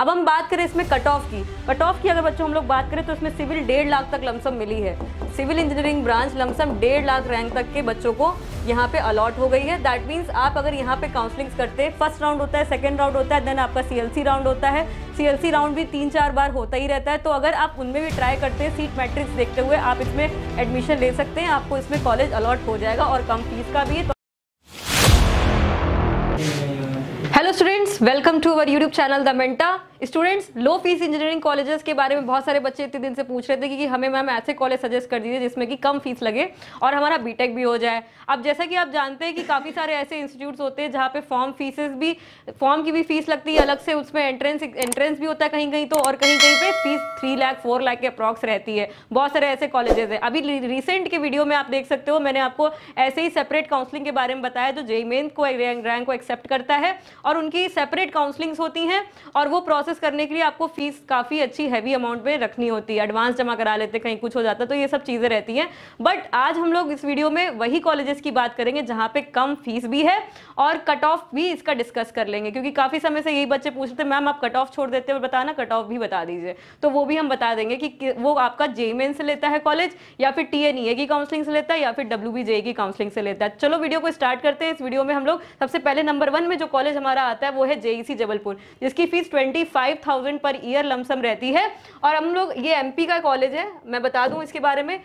अब हम बात करें इसमें कट ऑफ की कट ऑफ की अगर बच्चों हम लोग बात करें तो इसमें सिविल डेढ़ लाख तक लमसम मिली है सिविल इंजीनियरिंग ब्रांच लमसम डेढ़ लाख रैंक तक के बच्चों को यहाँ पे अलॉट हो गई है दैट मीन्स आप अगर यहाँ पे काउंसलिंग्स करते हैं फर्स्ट राउंड होता है सेकेंड राउंड होता है देन आपका सी राउंड होता है सी राउंड भी तीन चार बार होता ही रहता है तो अगर आप उनमें भी ट्राई करते हैं सीट मैट्रिक्स देखते हुए आप इसमें एडमिशन ले सकते हैं आपको इसमें कॉलेज अलॉट हो जाएगा और कम फीस का भी है welcome to our YouTube channel the मेंटा students low fees engineering colleges के बारे में बहुत सारे बच्चे इतने दिन से पूछ रहे थे कि, कि हमें मैम ऐसे कॉलेज सजेस्ट कर दीजिए जिसमें कि कम फीस लगे और हमारा बीटेक भी हो जाए अब जैसा कि आप जानते हैं कि काफ़ी सारे ऐसे इंस्टीट्यूट्स होते हैं जहाँ पे फॉर्म फीसेस भी फॉर्म की भी फीस लगती है अलग से उसमें एंट्रेंस एंट्रेंस भी होता है कहीं कहीं तो और कहीं कहीं पर fees three lakh four lakh के अप्रॉक्स रहती है बहुत सारे ऐसे कॉलेजेस हैं अभी रिसेंट के वीडियो में आप देख सकते हो मैंने आपको ऐसे ही सेपरेट काउंसलिंग के बारे में बताया जो जेई मेन को रैंक को एक्सेप्ट करता है और उनकी सेपरेट काउंसलिंग्स होती हैं और वो प्रोसेस करने के लिए आपको फीस काफ़ी अच्छी हैवी अमाउंट में रखनी होती है एडवांस जमा करा लेते कहीं कुछ हो जाता तो ये सब चीज़ें रहती हैं बट आज हम लोग इस वीडियो में वही कॉलेजेस की बात करेंगे जहाँ पे कम फीस भी है और कट ऑफ भी इसका डिस्कस कर लेंगे क्योंकि काफ़ी समय से यही बच्चे पूछ रहे थे मैम आप कट ऑफ छोड़ देते हो बताना कट ऑफ भी बता दीजिए तो वो भी हम बता देंगे कि वो आपका जेमेन से लेता है कॉलेज या फिर टी एन ई की काउंसलिंग से लेता है या फिर डब्ल्यू बी जे की काउंसलिंग से लेता है चलो वीडियो को स्टार्ट करते हैं इस वीडियो में हम लोग सबसे पहले नंबर वन में जो कॉलेज हमारा आता है वो है जेईसी जबलपुर जिसकी fees twenty five thousand per year lump sum रहती है और हम लोग ये एमपी का कॉलेज है मैं बता दूं इसके बारे में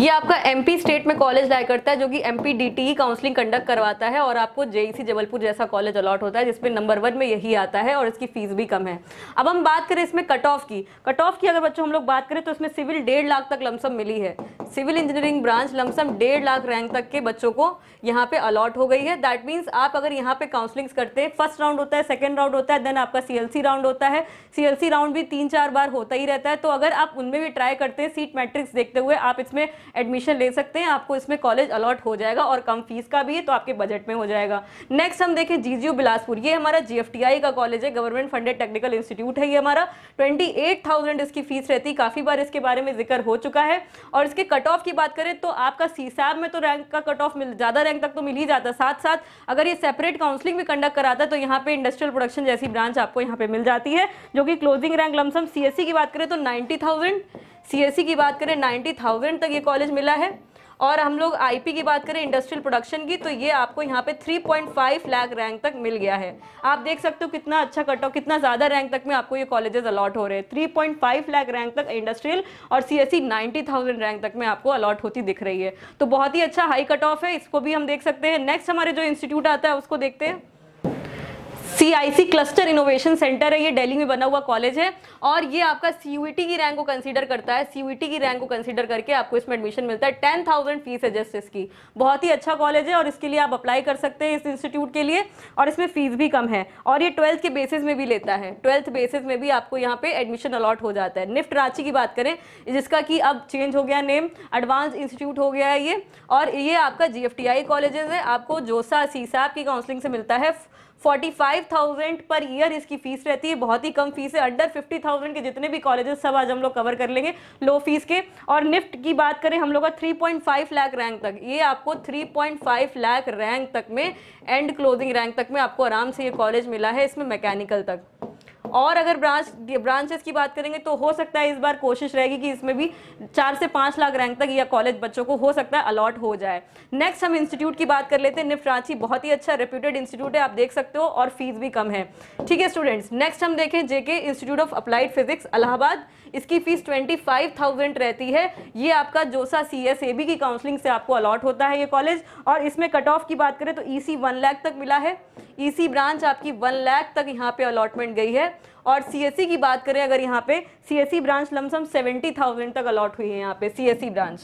ये आपका एमपी स्टेट में कॉलेज लाया करता है जो कि एमपी डीटीई काउंसलिंग कंडक्ट करवाता है और आपको जेईसी e जबलपुर जैसा कॉलेज अलॉट होता है जिसमें नंबर वन में यही आता है और इसकी फीस भी कम है अब हम बात करें इसमें कट ऑफ की कट ऑफ की अगर बच्चों हम लोग बात करें तो इसमें सिविल डेढ़ लाख तक लमसम मिली है सिविल इंजीनियरिंग ब्रांच लमसम डेढ़ लाख रैंक तक के बच्चों को यहाँ पे अलॉट हो गई है दैट मीन्स आप अगर यहाँ पे काउंसलिंग्स करते हैं फर्स्ट राउंड होता है सेकेंड राउंड होता है देन आपका सी राउंड होता है सी राउंड भी तीन चार बार होता ही रहता है तो अगर आप उनमें भी ट्राई करते हैं सीट मैट्रिक्स देखते हुए आप इसमें एडमिशन ले सकते हैं आपको इसमें कॉलेज अलॉट हो जाएगा और कम फीस का भी है तो आपके बजट में हो जाएगा नेक्स्ट हम देखें जी बिलासपुर ये हमारा जी का कॉलेज है गवर्नमेंट फंडेड टेक्निकल इंस्टीट्यूट है ये हमारा ट्वेंटी इसकी फीस रहती है काफ़ी बार इसके बारे में जिक्र हो चुका है और इसके कट ऑफ की बात करें तो आपका सी में तो रैंक का कट ऑफ ज़्यादा रैंक तक तो मिल ही जाता है साथ साथ अगर ये सेपरेट काउंसलिंग भी कंडक्ट कराता है तो यहाँ पे इंडस्ट्रियल प्रोडक्शन जैसी ब्रांच आपको यहाँ पे मिल जाती है जो कि क्लोजिंग रैंक लमसम सी की बात करें तो नाइन्टी थाउजेंड सीएससी e की बात करें नाइन्टी थाउजेंड तक ये कॉलेज मिला है और हम लोग आईपी की बात करें इंडस्ट्रियल प्रोडक्शन की तो ये आपको यहाँ पे 3.5 लाख रैंक तक मिल गया है आप देख सकते हो कितना अच्छा कट ऑफ कितना ज़्यादा रैंक तक में आपको ये कॉलेजेस अलॉट हो रहे हैं 3.5 लाख रैंक तक इंडस्ट्रियल और सीएससी 90,000 रैंक तक में आपको अलॉट होती दिख रही है तो बहुत ही अच्छा हाई कट ऑफ है इसको भी हम देख सकते हैं नेक्स्ट हमारे जो इंस्टीट्यूट आता है उसको देखते हैं सीआईसी क्लस्टर इनोवेशन सेंटर है ये दिल्ली में बना हुआ कॉलेज है और ये आपका सीयूईटी e की रैंक को कंसीडर करता है सीयूईटी e की रैंक को कंसीडर करके आपको इसमें एडमिशन मिलता है टेन थाउजेंड फीस है जस्ट इसकी बहुत ही अच्छा कॉलेज है और इसके लिए आप अप्लाई कर सकते हैं इस इंस्टीट्यूट के लिए और इसमें फीस भी कम है और ये ट्वेल्थ के बेसिस में भी लेता है ट्वेल्थ बेसिस में भी आपको यहाँ पे एडमिशन अलॉट हो जाता है निफ्ट रांची की बात करें जिसका कि अब चेंज हो गया नेम एडवांस इंस्टीट्यूट हो गया है ये और ये आपका जी कॉलेजेस है आपको जोसा सीसा की काउंसलिंग से मिलता है 45,000 पर ईयर इसकी फीस रहती है बहुत ही कम फीस है अंडर 50,000 के जितने भी कॉलेजेस सब आज हम लोग कवर कर लेंगे लो फीस के और निफ्ट की बात करें हम लोग का 3.5 लाख रैंक तक ये आपको 3.5 लाख रैंक तक में एंड क्लोजिंग रैंक तक में आपको आराम से ये कॉलेज मिला है इसमें मैकेनिकल तक और अगर ब्रांच ब्रांचेस की बात करेंगे तो हो सकता है इस बार कोशिश रहेगी कि इसमें भी चार से पाँच लाख रैंक तक या कॉलेज बच्चों को हो सकता है अलॉट हो जाए नेक्स्ट हम इंस्टीट्यूट की बात कर लेते हैं निफ्ट रांची बहुत ही अच्छा रेप्यूटेड इंस्टीट्यूट है आप देख सकते हो और फीस भी कम है ठीक है स्टूडेंट्स नेक्स्ट हम देखें JK institute of applied physics Allahabad इसकी फीस ट्वेंटी फाइव थाउजेंड रहती है ये आपका JoSAA C S A B की काउंसलिंग से आपको अलॉट होता है ये कॉलेज और इसमें कट ऑफ की बात करें तो ई सी वन लाख तक मिला है इसी ब्रांच आपकी वन लाख तक यहाँ पे अलॉटमेंट गई है और सीएससी e की बात करें अगर यहाँ पे CSC branch lump sum seventy thousand तक अलॉट हुई है यहाँ पे सीएससी ब्रांच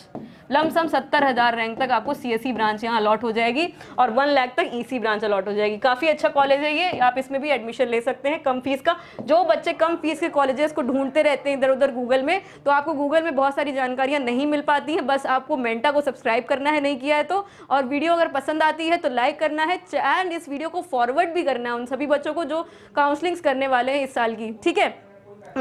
लमसम सत्तर हज़ार रैंक तक आपको सीएससी ब्रांच e यहाँ अलॉट हो जाएगी और वन लाख तक ई ब्रांच अलॉट हो जाएगी काफ़ी अच्छा कॉलेज है ये आप इसमें भी एडमिशन ले सकते हैं कम फीस का जो बच्चे कम फीस के कॉलेजेस को ढूंढते रहते हैं इधर उधर गूगल में तो आपको गूगल में बहुत सारी जानकारियाँ नहीं मिल पाती हैं बस आपको मेंटा को सब्सक्राइब करना है नहीं किया है तो और वीडियो अगर पसंद आती है तो लाइक करना है एंड इस वीडियो को फॉरवर्ड भी करना है उन सभी बच्चों को जो काउंसलिंग्स करने वाले हैं इस साल साल की ठीक है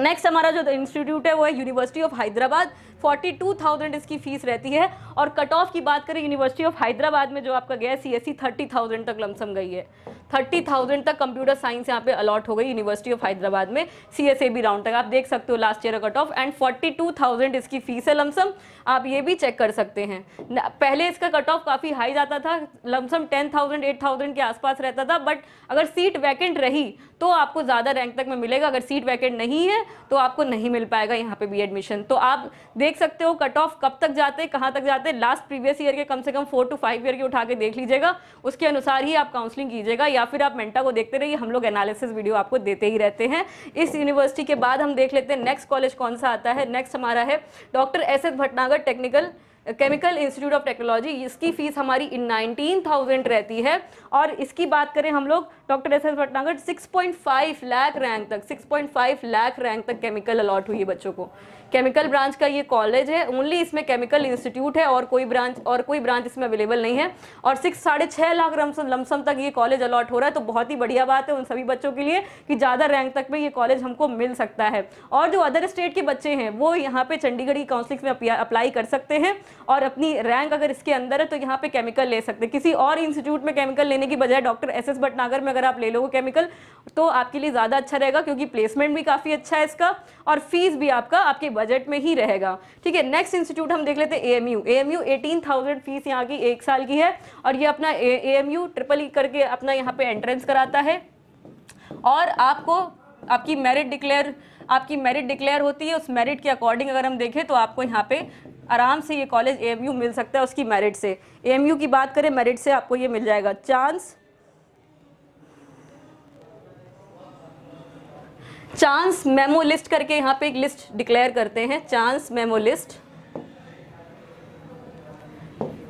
नेक्स्ट हमारा जो इंस्टीट्यूट है वो है university of Hyderabad two thousand इसकी फीस रहती है और कट ऑफ की बात करें यूनिवर्सिटी ऑफ हैदराबाद में जो आपका गया C S e thirty thousand तक लमसम गई है थर्टी थाउजेंड तक कंप्यूटर साइंस यहाँ पे अलॉट हो गई यूनिवर्सिटी ऑफ हैदराबाद में C S A B round तक आप देख सकते हो लास्ट ईयर का cut off and forty two thousand इसकी फीस है लमसम आप ये भी चेक कर सकते हैं पहले इसका कट ऑफ काफ़ी हाई जाता था lump sum ten thousand eight thousand के आसपास रहता था बट अगर सीट वैकेंट रही तो आपको ज़्यादा रैंक तक में मिलेगा अगर सीट वैकेंट नहीं है तो आपको नहीं मिल पाएगा यहाँ पे भी एडमिशन तो आप देख देख सकते हो कट ऑफ कब तक जाते हैं कहाँ तक जाते हैं लास्ट प्रीवियस ईयर के कम से कम फोर टू फाइव ईयर के उठा के देख लीजिएगा उसके अनुसार ही आप काउंसलिंग कीजिएगा या फिर आप मेंटा को देखते रहिए हम लोग एनालिसिस वीडियो आपको देते ही रहते हैं इस यूनिवर्सिटी के बाद हम देख लेते हैं नेक्स्ट कॉलेज कौन सा आता है नेक्स्ट हमारा है doctor S S Bhatnagar technical chemical institute of technology इसकी फीस हमारी नाइनटीन थाउजेंड रहती है और इसकी बात करें हम लोग doctor S S Bhatnagar six point five lakh rank तक six point five lakh rank तक केमिकल अलॉट हुई है बच्चों को केमिकल ब्रांच का ये कॉलेज है ओनली इसमें केमिकल इंस्टीट्यूट है और कोई ब्रांच और कोई ब्रांच इसमें अवेलेबल नहीं है और सिक्स साढ़े छः लाख लमसम तक ये कॉलेज अलॉट हो रहा है तो बहुत ही बढ़िया बात है उन सभी बच्चों के लिए कि ज़्यादा रैंक तक में ये कॉलेज हमको मिल सकता है और जो अदर स्टेट के बच्चे हैं वो यहाँ पे चंडीगढ़ की काउंसिल्स में अप्लाई कर सकते हैं और अपनी रैंक अगर इसके अंदर है तो यहाँ पे केमिकल ले सकते हैं किसी और इंस्टीट्यूट में केमिकल लेने की बजाय डॉक्टर एस एस भटनागर में अगर आप ले लोगे केमिकल तो आपके लिए ज़्यादा अच्छा रहेगा क्योंकि प्लेसमेंट भी काफ़ी अच्छा है इसका और फीस भी आपका आपके बजट में ही रहेगा ठीक है नेक्स्ट इंस्टीट्यूट हम देख लेते हैं A M U M U eighteen thousand fees यहाँ की एक साल की है और ये अपना A M U triple E करके अपना यहाँ पर एंट्रेंस कराता है और आपको आपकी मेरिट डिक्लेयर आपकी मेरिट डिक्लेयर होती है उस मेरिट के अकॉर्डिंग अगर हम देखें तो आपको यहाँ पे आराम से ये कॉलेज ए मिल सकता है उसकी मेरिट से ए की बात करें मेरिट से आपको ये मिल जाएगा चांस चांस मेमो लिस्ट करके यहाँ पे एक लिस्ट डिक्लेयर करते हैं चांस मेमो लिस्ट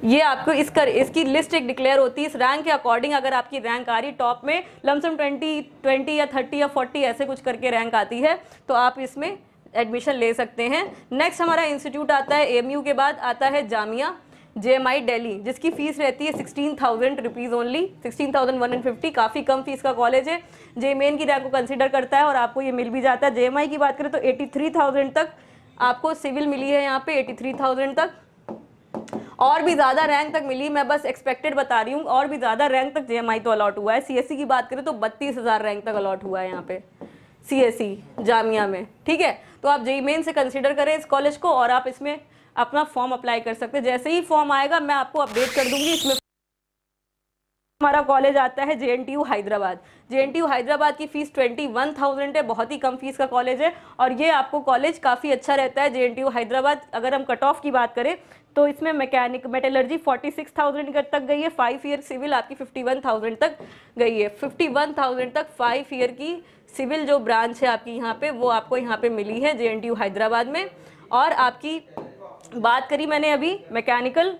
ये आपको इस कर इसकी लिस्ट एक डिक्लेयर होती है इस रैंक के अकॉर्डिंग अगर आपकी रैंक आ रही टॉप में लमसम 20 20 या 30 या 40 ऐसे कुछ करके रैंक आती है तो आप इसमें एडमिशन ले सकते हैं नेक्स्ट हमारा इंस्टीट्यूट आता है एएमयू के बाद आता है जामिया जे एम दिल्ली जिसकी फीस रहती है sixteen thousand rupees only sixteen thousand one hundred fifty काफ़ी कम फीस का कॉलेज है जे मेन की रैंक को कंसिडर करता है और आपको ये मिल भी जाता है जे की बात करें तो एटी थ्री थाउजेंड तक आपको सिविल मिली है यहाँ पे एटी थ्री थाउजेंड तक और भी ज़्यादा रैंक तक मिली मैं बस एक्सपेक्टेड बता रही हूँ और भी ज़्यादा रैंक तक जे तो अलॉट हुआ है सी e की बात करें तो बत्तीस हज़ार रैंक तक अलॉट हुआ है यहाँ पे सी e, जामिया में ठीक है तो आप जेई मेन से कंसिडर करें इस कॉलेज को और आप इसमें अपना फॉर्म अप्लाई कर सकते हैं जैसे ही फॉर्म आएगा मैं आपको अपडेट कर दूंगी इसमें हमारा कॉलेज आता है जे हैदराबाद जे हैदराबाद की फीस ट्वेंटी वन थाउजेंड है बहुत ही कम फीस का कॉलेज है और ये आपको कॉलेज काफ़ी अच्छा रहता है जे हैदराबाद अगर हम कट ऑफ की बात करें तो इसमें mechanic metallurgy forty six thousand तक गई है फाइव ईयर सिविल आपकी फिफ्टी वन थाउजेंड तक गई है फिफ्टी वन थाउजेंड तक फाइव ईयर की सिविल जो ब्रांच है आपकी यहाँ पे वो आपको यहाँ पे मिली है जे हैदराबाद में और आपकी बात करी मैंने अभी मैकेनिकल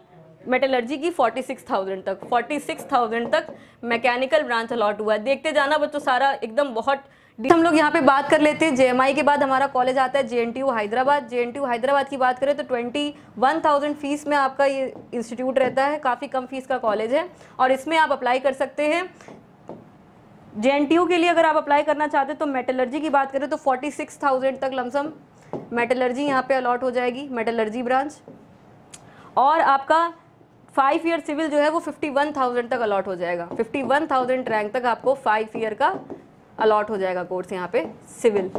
मेटलर्जी की 46,000 तक 46,000 तक मैकेनिकल ब्रांच अलॉट हुआ है देखते जाना बच्चों सारा एकदम बहुत हम लोग यहाँ पे बात कर लेते हैं जेएमआई के बाद हमारा कॉलेज आता है जेएनटीयू हैदराबाद जेएनटीयू हैदराबाद की बात करें तो ट्वेंटी वन थाउजेंड फीस में आपका ये इंस्टीट्यूट रहता है काफ़ी कम फीस का कॉलेज है और इसमें आप अप्लाई कर सकते हैं जे के लिए अगर आप अप्लाई करना चाहते हैं तो मेटलर्जी की बात करें तो फोर्टी सिक्स थाउजेंड तक लमसम मेटलर्जी यहाँ पे अलॉट हो जाएगी मेटलर्जी ब्रांच और आपका फाइव ईयर सिविल जो है वो फिफ्टी वन थाउजेंड तक अलॉट हो जाएगा फिफ्टी वन थाउजेंड रैंक तक आपको फाइव ईयर का अलॉट हो जाएगा कोर्स यहाँ पे सिविल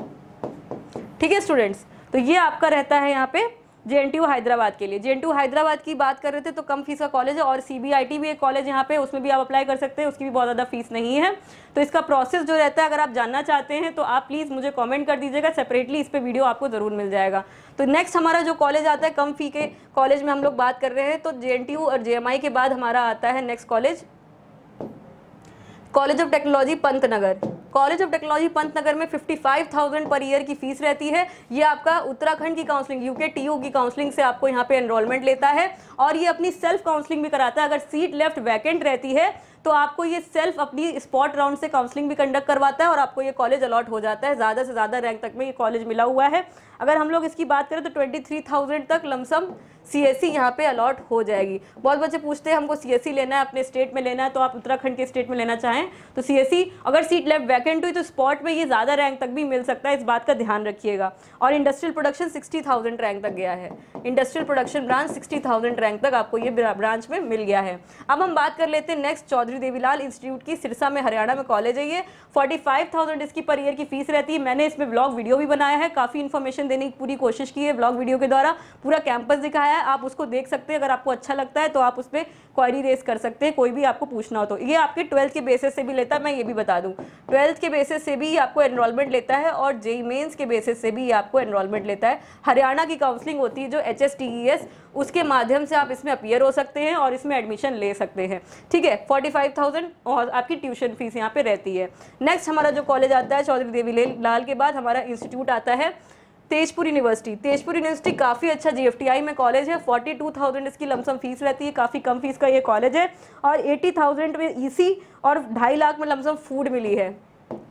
ठीक है स्टूडेंट्स तो ये आपका रहता है यहाँ पे जे हैदराबाद के लिए जे हैदराबाद की बात कर रहे थे तो कम फीस का कॉलेज है और सी भी एक कॉलेज यहाँ पे उसमें भी आप अप्लाई कर सकते हैं उसकी भी बहुत ज़्यादा फीस नहीं है तो इसका प्रोसेस जो रहता है अगर आप जानना चाहते हैं तो आप प्लीज़ मुझे कॉमेंट कर दीजिएगा सेपरेटली इस पर वीडियो आपको ज़रूर मिल जाएगा तो नेक्स्ट हमारा जो कॉलेज आता है कम फी के कॉलेज में हम लोग बात कर रहे हैं तो जे और जे के बाद हमारा आता है next college college of technology Pantnagar college of technology Pantnagar में 55,000 पर ईयर की फीस रहती है ये आपका उत्तराखंड की काउंसलिंग यूके टीयू की काउंसलिंग से आपको यहाँ पे एनरोलमेंट लेता है और ये अपनी सेल्फ काउंसलिंग भी कराता है अगर सीट लेफ्ट वैकेंट रहती है तो आपको ये सेल्फ अपनी स्पॉट राउंड से काउंसलिंग भी कंडक्ट करवाता है और आपको ये कॉलेज अलॉट हो जाता है ज़्यादा से ज़्यादा रैंक तक में ये कॉलेज मिला हुआ है अगर हम लोग इसकी बात करें तो ट्वेंटी तक लमसम सीएससी e यहाँ पे अलॉट हो जाएगी बहुत बच्चे पूछते हैं हमको सीएससी e लेना है अपने स्टेट में लेना है तो आप उत्तराखंड के स्टेट में लेना चाहें तो सीएससी e, अगर सीट लेफ्ट वैकेंट हुई तो स्पॉट में ये ज़्यादा रैंक तक भी मिल सकता है इस बात का ध्यान रखिएगा और इंडस्ट्रियल प्रोडक्शन सिक्सटी रैंक तक गया है industrial production branch sixty rank तक आपको ये ब्रांच में मिल गया है अब हम बात कर लेते हैं नेक्स्ट चौधरी देवीलाल इंस्टीट्यूट की सिरसा में हरियाणा में कॉलेज है ये फोर्टी फाइव थाउजेंड इसकी पर ईयर की फीस रहती है मैंने इसमें ब्लॉग वीडियो भी बनाया है काफ़ी इन्फॉर्मेशन देने की पूरी कोशिश की है ब्लॉग वीडियो के द्वारा पूरा कैंपस दिखाया है आप उसको देख सकते हैं अगर आपको अच्छा लगता है तो आप उस पर क्वारी रेस कर सकते हैं कोई भी आपको पूछना हो तो ये आपके ट्वेल्थ के बेसिस से भी लेता है मैं ये भी बता दूँ ट्वेल्थ के बेसिस से भी आपको एनरोलमेंट लेता है और जेई मेन्स के बेसिस से भी आपको एनरोलमेंट लेता है हरियाणा की काउंसलिंग होती है जो एच e उसके माध्यम से आप इसमें अपियर हो सकते हैं और इसमें एडमिशन ले सकते हैं ठीक है फोर्टी और आपकी ट्यूशन फीस यहाँ पे रहती है नेक्स्ट हमारा जो कॉलेज आता है चौधरी देवी लाल के बाद हमारा इंस्टीट्यूट आता है तेजपुर यूनिवर्सिटी तेजपुर यूनिवर्सिटी काफ़ी अच्छा जीएफटीआई में कॉलेज है फोर्टी टू थाउजेंड इसकी लमसम फीस रहती है काफ़ी कम फीस का ये कॉलेज है और एटी थाउजेंड में ईसी e और ढाई लाख में लमसम फूड मिली है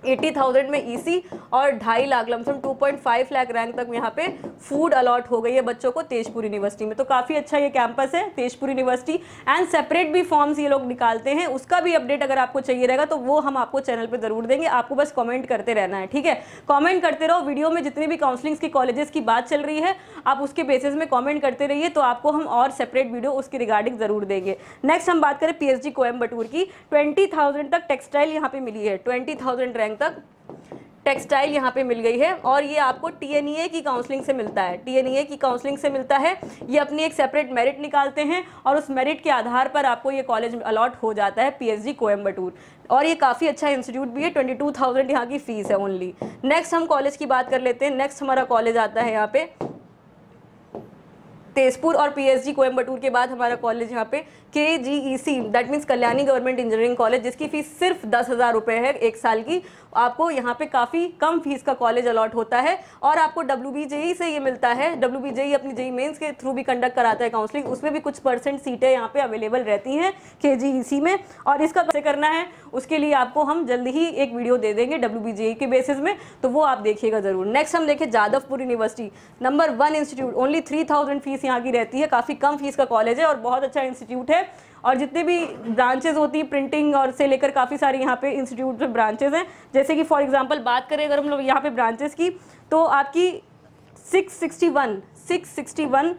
एटी थाउजेंड में ईसी e और ढाई lakh lump sum two point five lakh rank तक यहाँ पे फूड अलॉट हो गई है बच्चों को तेजपुर यूनिवर्सिटी में तो काफ़ी अच्छा ये कैंपस है तेजपुर यूनिवर्सिटी एंड सेपरेट भी फॉर्म्स ये लोग निकालते हैं उसका भी अपडेट अगर आपको चाहिए रहेगा तो वो हम आपको चैनल पर ज़रूर देंगे आपको बस कॉमेंट करते रहना है ठीक है कॉमेंट करते रहो वीडियो में जितनी भी काउंसलिंग्स की कॉलेजेस की बात चल रही है आप उसके बेसिस में कॉमेंट करते रहिए तो आपको हम और सेपरेट वीडियो उसकी रिगार्डिंग ज़रूर देंगे नेक्स्ट हम बात करें पी एच की ट्वेंटी तक टेक्सटाइल यहाँ पर मिली है ट्वेंटी थाउजेंड रैंक तक टेक्सटाइल यहाँ पे मिल गई है और ये आपको टी e की काउंसलिंग से मिलता है टी e की काउंसलिंग से मिलता है ये अपनी एक सेपरेट मेरिट निकालते हैं और उस मेरिट के आधार पर आपको ये कॉलेज अलॉट हो जाता है पीएचडी कोयम्बटूर और ये काफ़ी अच्छा इंस्टीट्यूट भी है ट्वेंटी टू थाउजेंड यहाँ की फ़ीस है ओनली नेक्स्ट हम कॉलेज की बात कर लेते हैं नेक्स्ट हमारा कॉलेज आता है यहाँ पे तेजपुर और पी कोयम्बटूर के बाद हमारा कॉलेज यहाँ पे K G E C that means Kalyani government engineering college जिसकी फ़ीस सिर्फ दस हज़ार रुपये है एक साल की आपको यहाँ पे काफ़ी कम फीस का कॉलेज अलॉट होता है और आपको डब्ल्यू बी जे ई से ये मिलता है डब्ल्यू बी जे ई अपनी जेई मेन्स e के थ्रू भी कंडक्ट कराता है काउंसलिंग उसमें भी कुछ परसेंट सीटें यहाँ पर अवेलेबल रहती हैं के जी ई सी में और इसका कैसे करना है उसके लिए आपको हम जल्द ही एक वीडियो दे देंगे डब्ल्यू बी जे ई के बेसिस में तो वो आप देखिएगा ज़रूर नेक्स्ट हम देखें Jadavpur university number one institute only three thousand fees यहाँ की रहती है काफ़ी कम फीस का कॉलेज है और बहुत अच्छा इंस्टीट्यूट है और जितने भी ब्रांचेज होती हैं प्रिंटिंग और से लेकर काफ़ी सारी यहाँ पे इंस्टीट्यूट में ब्रांचेज हैं जैसे कि फॉर एग्जांपल बात करें अगर हम लोग यहाँ पे ब्रांचेज की तो आपकी 661 661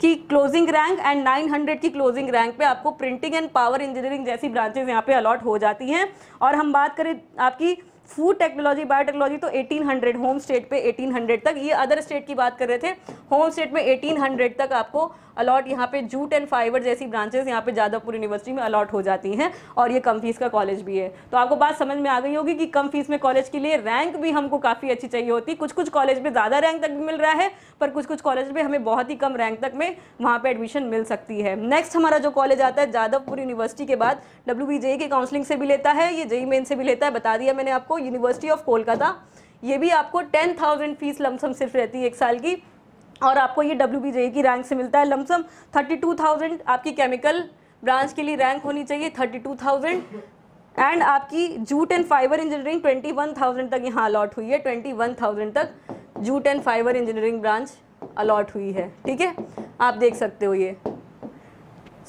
की क्लोजिंग रैंक एंड 900 की क्लोजिंग रैंक पे आपको प्रिंटिंग एंड पावर इंजीनियरिंग जैसी ब्रांचेज यहाँ पे अलॉट हो जाती हैं और हम बात करें आपकी फूड टेक्नोलॉजी बायोटेक्नोलॉजी तो 1800 होम स्टेट पे 1800 तक ये अदर स्टेट की बात कर रहे थे होम स्टेट में 1800 तक आपको अलॉट यहाँ पे जूट एंड फाइबर जैसी ब्रांचेस यहाँ पे जादवपुर यूनिवर्सिटी में अलॉट हो जाती हैं और ये कम फीस का कॉलेज भी है तो आपको बात समझ में आ गई होगी कि कम फीस में कॉलेज के लिए रैंक भी हमको काफ़ी अच्छी चाहिए होती कुछ कुछ कॉलेज में ज़्यादा रैंक तक भी मिल रहा है पर कुछ कुछ कॉलेज में हमें बहुत ही कम रैंक तक में वहाँ पर एडमिशन मिल सकती है नेक्स्ट हमारा जो कॉलेज आता है जादवपुर यूनिवर्सिटी के बाद डब्ल्यू के काउंसलिंग से भी लेता है ये जई मेन e से भी लेता है बता दिया मैंने आपको यूनिवर्सिटी ऑफ कोलकाता ये भी आपको टेन थाउजेंड फीस लमसम सिर्फ रहती है एक साल की और आपको ये डब्ल्यू e की रैंक से मिलता है लमसम थर्टी टू थाउजेंड आपकी केमिकल ब्रांच के लिए रैंक होनी चाहिए थर्टी टू थाउजेंड एंड आपकी jute and fibre engineering twenty one thousand तक यहाँ अलॉट हुई है ट्वेंटी वन थाउजेंड तक jute and fibre engineering branch allot हुई है ठीक है आप देख सकते हो ये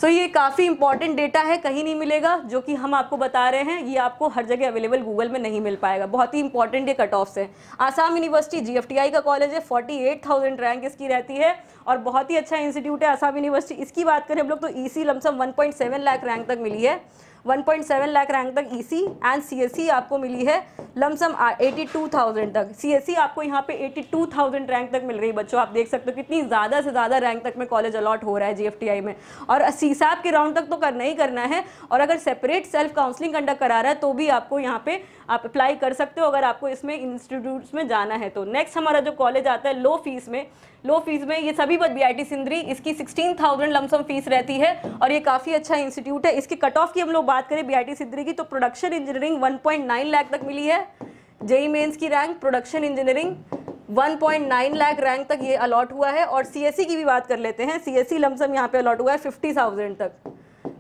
सो so, ये काफ़ी इंपॉर्टेंट डेटा है कहीं नहीं मिलेगा जो कि हम आपको बता रहे हैं ये आपको हर जगह अवेलेबल गूगल में नहीं मिल पाएगा बहुत ही इंपॉर्टेंट ये कट ऑफ्स है आसाम यूनिवर्सिटी जीएफटीआई का कॉलेज है 48,000 रैंक इसकी रहती है और बहुत ही अच्छा इंस्टीट्यूट है आसाम यूनिवर्सिटी इसकी बात करें हम लोग तो EC e lump sum one point seven lakh rank तक मिली है 1.7 लाख रैंक तक सी एंड सी आपको मिली है लमसम 82,000 तक सी e आपको यहाँ पे 82,000 रैंक तक मिल रही है बच्चों आप देख सकते हो कितनी ज़्यादा से ज़्यादा रैंक तक में कॉलेज अलॉट हो रहा है आई में और सीसैप e के राउंड तक तो करना ही करना है और अगर सेपरेट सेल्फ काउंसलिंग कंडक्ट करा रहा है तो भी आपको यहाँ पे आप अप्लाई कर सकते हो अगर आपको इसमें इंस्टीट्यूट्स में जाना है तो नेक्स्ट हमारा जो कॉलेज आता है लो फीस में लो फीस में ये सभी सोनीपत बीआईटी सिंदरी इसकी 16,000 लमसम फीस रहती है और ये काफ़ी अच्छा इंस्टीट्यूट है इसकी कट ऑफ की हम लोग बात करें बीआईटी सिंदरी की तो प्रोडक्शन इंजीनियरिंग 1.9 लाख तक मिली है जेई मेन्स e की rank production engineering 1.9 lakh rank तक ये अलॉट हुआ है और सी e की भी बात कर लेते हैं सी एस सी लमसम यहाँ पे अलॉट हुआ है 50,000 तक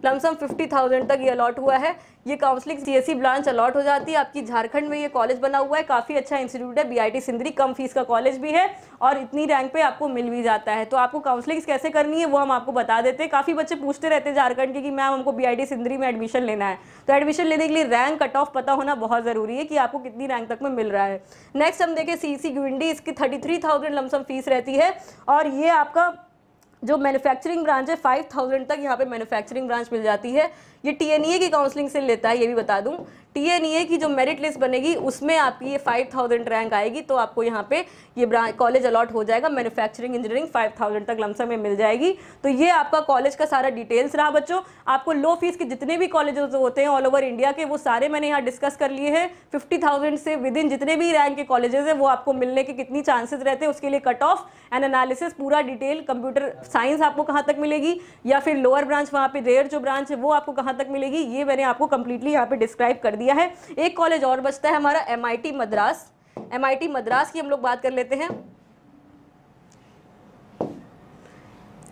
लमसम फिफ्टी थाउजेंड तक ये अलॉट हुआ है ये काउंसलिंग सी ब्रांच अलॉट हो जाती है आपकी झारखंड में ये कॉलेज बना हुआ है काफ़ी अच्छा इंस्टीट्यूट है बीआईटी सिंदरी कम फीस का कॉलेज भी है और इतनी रैंक पे आपको मिल भी जाता है तो आपको काउंसलिंग कैसे करनी है वो हम आपको बता देते हैं काफ़ी बच्चे पूछते रहते हैं झारखंड के कि मैम हमको बी सिंदरी में एडमिशन लेना है तो एडमिशन लेने के लिए रैंक कट ऑफ पता होना बहुत ज़रूरी है कि आपको कितनी रैंक तक में मिल रहा है नेक्स्ट हम देखें सी सी इसकी थर्टी थ्री लमसम फीस रहती है और ये आपका जो मैन्युफैक्चरिंग ब्रांच है 5000 तक यहाँ पे मैन्युफैक्चरिंग ब्रांच मिल जाती है ये टीएनईए e की काउंसलिंग से लेता है ये भी बता दूँ टीएनईए e की जो मेरिट लिस्ट बनेगी उसमें आपकी ये फाइव थाउजेंड रैंक आएगी तो आपको यहाँ पे ये ब्रांच कॉलेज अलॉट हो जाएगा मैनुफैक्चरिंग इंजीनियरिंग फाइव थाउजेंड तक लमसम में मिल जाएगी तो ये आपका कॉलेज का सारा डिटेल्स रहा बच्चों आपको लो फीस के जितने भी कॉलेज होते हैं ऑल ओवर इंडिया के वो सारे मैंने यहाँ डिस्कस कर लिए हैं फिफ्टी थाउजेंड से विद इन जितने भी रैंक के कॉलेजेस हैं वो आपको मिलने के कितनी चांसेस रहते हैं उसके लिए कट ऑफ एंड एनालिसिस पूरा डिटेल कंप्यूटर साइंस आपको कहाँ तक मिलेगी या फिर लोअर ब्रांच वहाँ पे रेयर जो ब्रांच है वो आपको कहाँ तक मिलेगी ये मैंने आपको कंप्लीटली यहाँ पे डिस्क्राइब कर दिया है एक कॉलेज और बचता है हमारा एम मद्रास एम मद्रास की हम लोग बात कर लेते हैं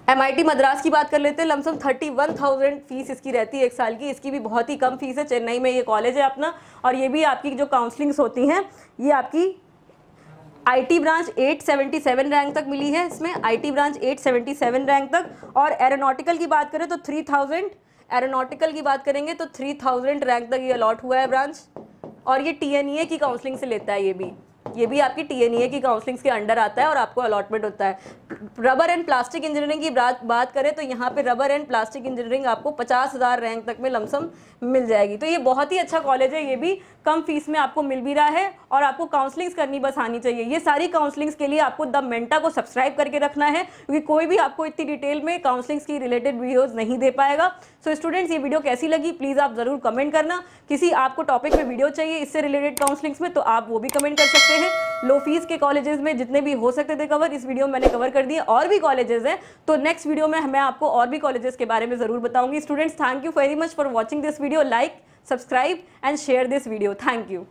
एमआईटी मद्रास की बात कर लेते हैं lump sum thirty one thousand fees इसकी रहती है एक साल की इसकी भी बहुत ही कम फीस है चेन्नई में ये कॉलेज है अपना और ये भी आपकी जो काउंसलिंग्स होती हैं ये आपकी आईटी ब्रांच 877 रैंक तक मिली है इसमें आईटी ब्रांच 877 रैंक तक और एरोनॉटिकल की बात करें तो 3000 एरोनॉटिकल की बात करेंगे तो थ्री थाउजेंड रैंक तक ये अलॉट हुआ है ब्रांच और ये टी e की काउंसलिंग से लेता है ये भी ये भी आपकी टी e की काउंसलिंग्स के अंडर आता है और आपको अलॉटमेंट होता है रबर एंड प्लास्टिक इंजीनियरिंग की बात करें तो यहाँ पे रबर एंड प्लास्टिक इंजीनियरिंग आपको पचास हज़ार रैंक तक में लमसम मिल जाएगी तो ये बहुत ही अच्छा कॉलेज है ये भी कम फीस में आपको मिल भी रहा है और आपको काउंसलिंग्स करनी बस आनी चाहिए ये सारी काउंसलिंग्स के लिए आपको द मेंटा को सब्सक्राइब करके रखना है क्योंकि कोई भी आपको इतनी डिटेल में काउंसलिंग्स की रिलेटेड वीडियोज नहीं दे पाएगा सो so, स्टूडेंट्स ये वीडियो कैसी लगी प्लीज़ आप ज़रूर कमेंट करना किसी आपको टॉपिक में वीडियो चाहिए इससे रिलेटेड काउंसलिंग्स में तो आप वो भी कमेंट कर सकते हैं लो फीस के कॉलेजेस में जितने भी हो सकते थे कवर इस वीडियो में मैंने कवर कर दिए और भी कॉलेजेस हैं तो नेक्स्ट वीडियो में मैं आपको और भी कॉलेजेस के बारे में ज़रूर बताऊंगी students thank you very much for watching this video like subscribe and share this video. Thank you.